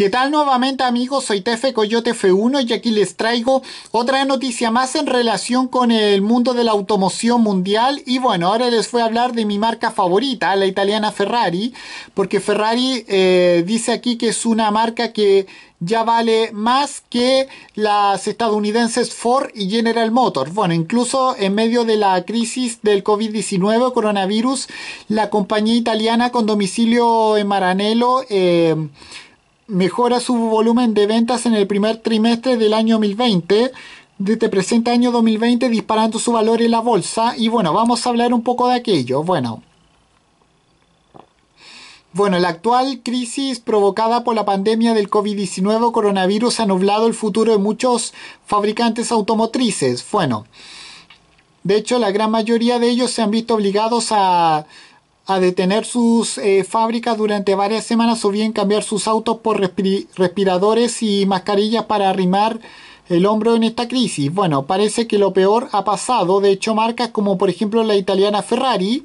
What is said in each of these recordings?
¿Qué tal nuevamente amigos? Soy Tefe Coyote F1 y aquí les traigo otra noticia más en relación con el mundo de la automoción mundial y bueno, ahora les voy a hablar de mi marca favorita, la italiana Ferrari, porque Ferrari eh, dice aquí que es una marca que ya vale más que las estadounidenses Ford y General Motors. Bueno, incluso en medio de la crisis del COVID-19, coronavirus, la compañía italiana con domicilio en Maranello... Eh, mejora su volumen de ventas en el primer trimestre del año 2020 Desde presente año 2020 disparando su valor en la bolsa y bueno vamos a hablar un poco de aquello bueno bueno, la actual crisis provocada por la pandemia del COVID-19 coronavirus ha nublado el futuro de muchos fabricantes automotrices. Bueno, de hecho la gran mayoría de ellos se han visto obligados a a detener sus eh, fábricas durante varias semanas o bien cambiar sus autos por respiradores y mascarillas para arrimar el hombro en esta crisis. Bueno, parece que lo peor ha pasado. De hecho, marcas como por ejemplo la italiana Ferrari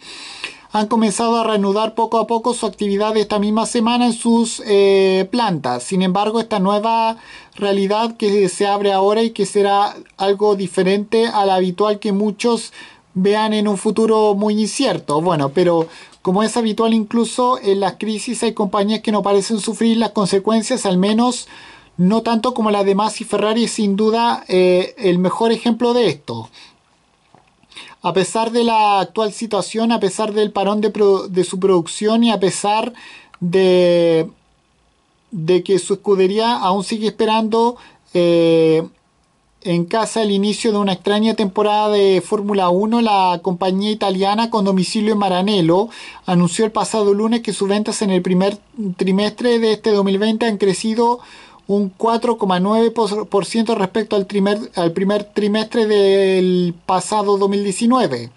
han comenzado a reanudar poco a poco su actividad de esta misma semana en sus eh, plantas. Sin embargo, esta nueva realidad que se abre ahora y que será algo diferente a la habitual que muchos vean en un futuro muy incierto. Bueno, pero como es habitual incluso en las crisis hay compañías que no parecen sufrir las consecuencias, al menos no tanto como las demás y Ferrari, sin duda eh, el mejor ejemplo de esto. A pesar de la actual situación, a pesar del parón de, su producción y a pesar de, de que su escudería aún sigue esperando eh, en casa el inicio de una extraña temporada de Fórmula 1, la compañía italiana con domicilio en Maranello anunció el pasado lunes que sus ventas en el primer trimestre de este 2020 han crecido un 4,9% respecto al primer, trimestre del pasado 2019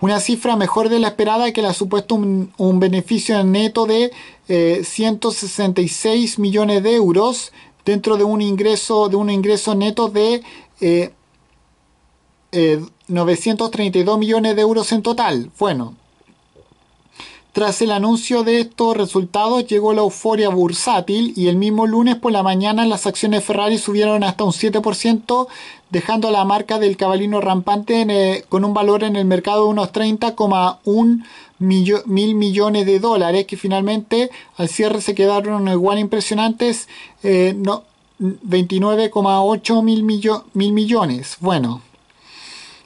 una cifra mejor de la esperada que le ha supuesto un, beneficio neto de 166 eh, millones de euros dentro de un ingreso, de un ingreso neto de 932 eh, eh, millones de euros en total. Bueno, tras el anuncio de estos resultados llegó la euforia bursátil y el mismo lunes por la mañana las acciones Ferrari subieron hasta un 7%, dejando la marca del cabalino rampante eh, con un valor en el mercado de unos 30,1 mil millones de dólares, que finalmente al cierre se quedaron igual impresionantes, 29,8 eh, mil, mil millones. Bueno.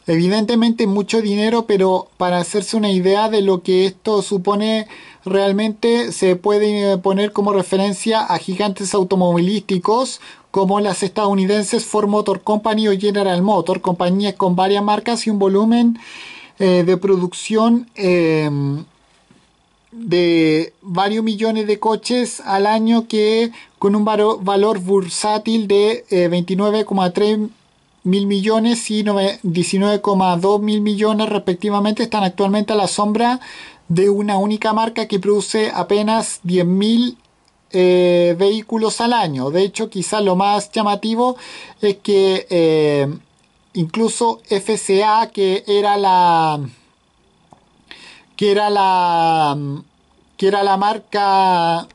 Evidentemente mucho dinero, pero para hacerse una idea de lo que esto supone realmente se puede eh, poner como referencia a gigantes automovilísticos como las estadounidenses Ford Motor Company o General Motor, compañías con varias marcas y un volumen eh, de producción em, de varios millones de coches al año que con un valor bursátil de 29,3 eh, 29,3 mil millones y 19,2 mil millones respectivamente están actualmente a la sombra de una única marca que produce apenas 10 mil eh, vehículos al año. De hecho, quizás lo más llamativo es que eh, incluso FCA, que era la que era la que era la marca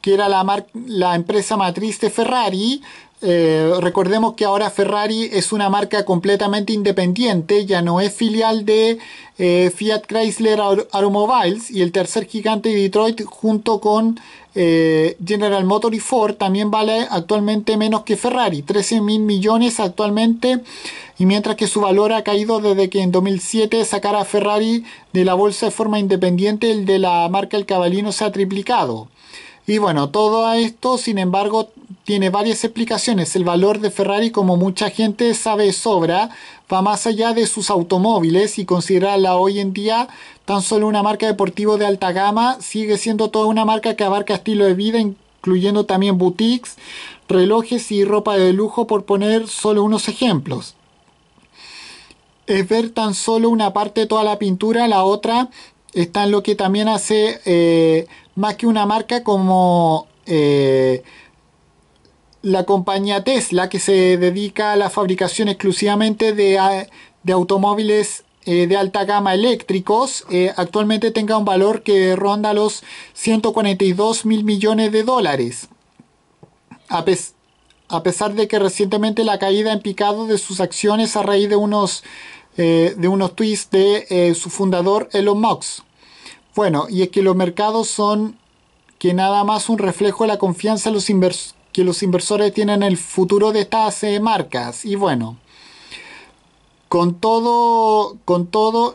que era la, la empresa matriz de Ferrari, eh, recordemos que ahora Ferrari es una marca completamente independiente, ya no es filial de eh, Fiat Chrysler Automobiles y el tercer gigante de Detroit junto con eh, General Motors y Ford también vale actualmente menos que Ferrari, 13 mil millones actualmente y mientras que su valor ha caído desde que en 2007 sacara Ferrari de la bolsa de forma independiente, el de la marca El Cabalino se ha triplicado. Y bueno, todo esto, sin embargo, tiene varias explicaciones. El valor de Ferrari, como mucha gente sabe sobra, va más allá de sus automóviles y considerarla hoy en día tan solo una marca deportiva de alta gama, sigue siendo toda una marca que abarca estilo de vida, incluyendo también boutiques, relojes y ropa de lujo, por poner solo unos ejemplos. Es ver tan solo una parte de toda la pintura, la otra está en lo que también hace... Eh, más que una marca como eh, la compañía Tesla, que se dedica a la fabricación exclusivamente de, automóviles eh, de alta gama eléctricos, eh, actualmente tenga un valor que ronda los 142 mil millones de dólares. A, pesar de que recientemente la caída en picado de sus acciones a raíz de unos, de unos tweets de su fundador Elon Musk. Bueno, y es que los mercados son que nada más un reflejo de la confianza que los inversores tienen en el futuro de estas eh, marcas. Y bueno, con todo, con todo,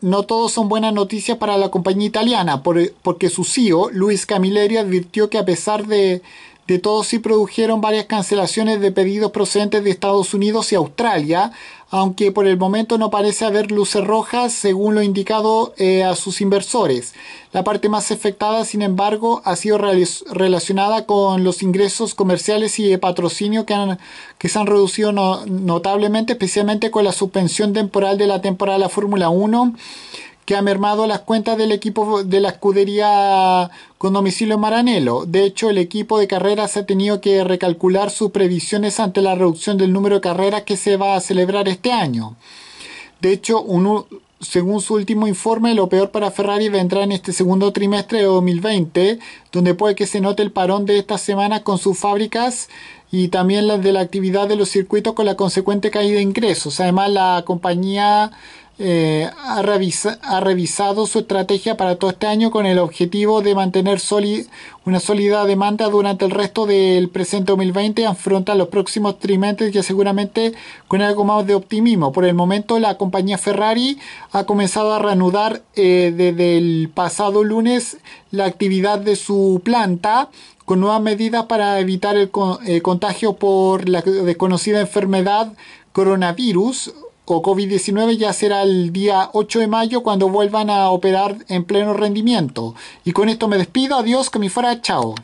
no todo son buenas noticias para la compañía italiana, porque su CEO, Luis Camilleri, advirtió que a pesar de de todos sí produjeron varias cancelaciones de pedidos procedentes de Estados Unidos y Australia, aunque por el momento no parece haber luces rojas según lo indicado eh, a sus inversores. La parte más afectada, sin embargo, ha sido relacionada con los ingresos comerciales y de patrocinio que, han, que se han reducido notablemente, especialmente con la suspensión temporal de la temporada de la Fórmula 1 que ha mermado las cuentas del equipo de la escudería con domicilio en Maranelo. De hecho, el equipo de carreras ha tenido que recalcular sus previsiones ante la reducción del número de carreras que se va a celebrar este año. De hecho, según su último informe, lo peor para Ferrari vendrá en este segundo trimestre de 2020, donde puede que se note el parón de esta semana con sus fábricas y también las de la actividad de los circuitos con la consecuente caída de ingresos. Además, la compañía eh, ha, ha, revisado su estrategia para todo este año con el objetivo de mantener una sólida demanda durante el resto del presente 2020 afronta los próximos trimestres ya seguramente con algo más de optimismo. Por el momento la compañía Ferrari ha comenzado a reanudar eh, desde el pasado lunes la actividad de su planta con nuevas medidas para evitar el, contagio por la desconocida enfermedad coronavirus COVID-19 ya será el día 8 de mayo cuando vuelvan a operar en pleno rendimiento. Y con esto me despido, adiós, que me fuera, chao.